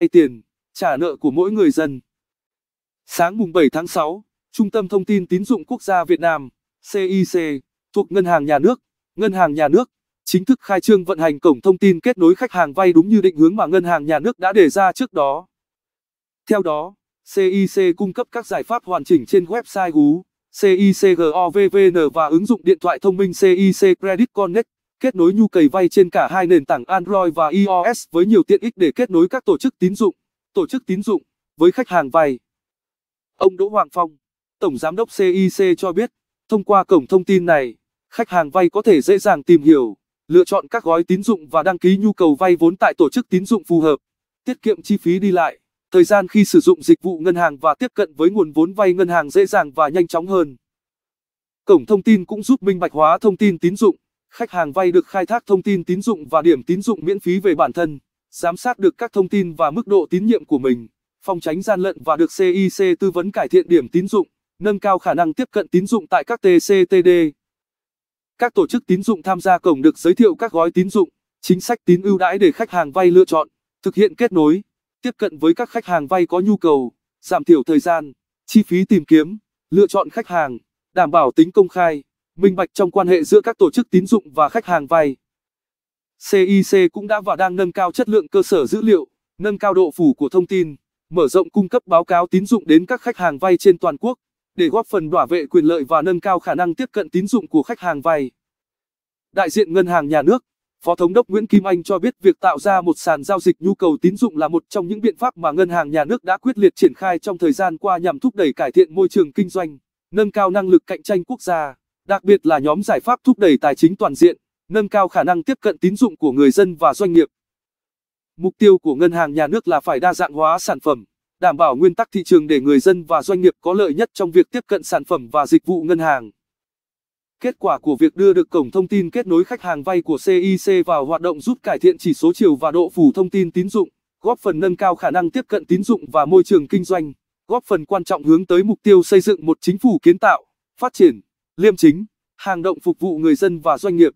vay tiền, trả nợ của mỗi người dân. Sáng mùng 7 tháng 6, Trung tâm Thông tin Tín dụng Quốc gia Việt Nam, CIC, thuộc Ngân hàng Nhà nước, Ngân hàng Nhà nước, chính thức khai trương vận hành cổng thông tin kết nối khách hàng vay đúng như định hướng mà Ngân hàng Nhà nước đã đề ra trước đó. Theo đó, CIC cung cấp các giải pháp hoàn chỉnh trên website GU, CICGOVVN và ứng dụng điện thoại thông minh CIC Credit Connect kết nối nhu cầu vay trên cả hai nền tảng Android và iOS với nhiều tiện ích để kết nối các tổ chức tín dụng, tổ chức tín dụng với khách hàng vay. Ông Đỗ Hoàng Phong, Tổng Giám đốc CIC cho biết, thông qua cổng thông tin này, khách hàng vay có thể dễ dàng tìm hiểu, lựa chọn các gói tín dụng và đăng ký nhu cầu vay vốn tại tổ chức tín dụng phù hợp, tiết kiệm chi phí đi lại, thời gian khi sử dụng dịch vụ ngân hàng và tiếp cận với nguồn vốn vay ngân hàng dễ dàng và nhanh chóng hơn. Cổng thông tin cũng giúp minh bạch hóa thông tin tín dụng Khách hàng vay được khai thác thông tin tín dụng và điểm tín dụng miễn phí về bản thân, giám sát được các thông tin và mức độ tín nhiệm của mình, phòng tránh gian lận và được CIC tư vấn cải thiện điểm tín dụng, nâng cao khả năng tiếp cận tín dụng tại các TCTD. Các tổ chức tín dụng tham gia cổng được giới thiệu các gói tín dụng, chính sách tín ưu đãi để khách hàng vay lựa chọn, thực hiện kết nối, tiếp cận với các khách hàng vay có nhu cầu, giảm thiểu thời gian, chi phí tìm kiếm, lựa chọn khách hàng, đảm bảo tính công khai minh bạch trong quan hệ giữa các tổ chức tín dụng và khách hàng vay. CIC cũng đã và đang nâng cao chất lượng cơ sở dữ liệu, nâng cao độ phủ của thông tin, mở rộng cung cấp báo cáo tín dụng đến các khách hàng vay trên toàn quốc để góp phần bảo vệ quyền lợi và nâng cao khả năng tiếp cận tín dụng của khách hàng vay. Đại diện Ngân hàng Nhà nước, Phó Thống đốc Nguyễn Kim Anh cho biết việc tạo ra một sàn giao dịch nhu cầu tín dụng là một trong những biện pháp mà Ngân hàng Nhà nước đã quyết liệt triển khai trong thời gian qua nhằm thúc đẩy cải thiện môi trường kinh doanh, nâng cao năng lực cạnh tranh quốc gia đặc biệt là nhóm giải pháp thúc đẩy tài chính toàn diện, nâng cao khả năng tiếp cận tín dụng của người dân và doanh nghiệp. Mục tiêu của ngân hàng nhà nước là phải đa dạng hóa sản phẩm, đảm bảo nguyên tắc thị trường để người dân và doanh nghiệp có lợi nhất trong việc tiếp cận sản phẩm và dịch vụ ngân hàng. Kết quả của việc đưa được cổng thông tin kết nối khách hàng vay của CIC vào hoạt động giúp cải thiện chỉ số chiều và độ phủ thông tin tín dụng, góp phần nâng cao khả năng tiếp cận tín dụng và môi trường kinh doanh, góp phần quan trọng hướng tới mục tiêu xây dựng một chính phủ kiến tạo, phát triển liêm chính, hàng động phục vụ người dân và doanh nghiệp.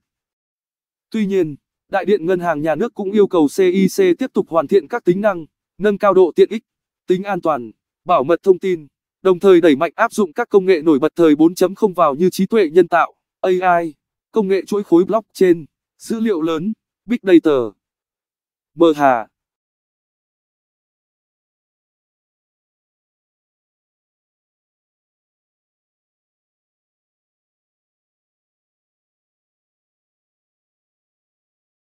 Tuy nhiên, Đại điện Ngân hàng Nhà nước cũng yêu cầu CIC tiếp tục hoàn thiện các tính năng, nâng cao độ tiện ích, tính an toàn, bảo mật thông tin, đồng thời đẩy mạnh áp dụng các công nghệ nổi bật thời 4.0 vào như trí tuệ nhân tạo, AI, công nghệ chuỗi khối blockchain, dữ liệu lớn, Big Data. Mờ Hà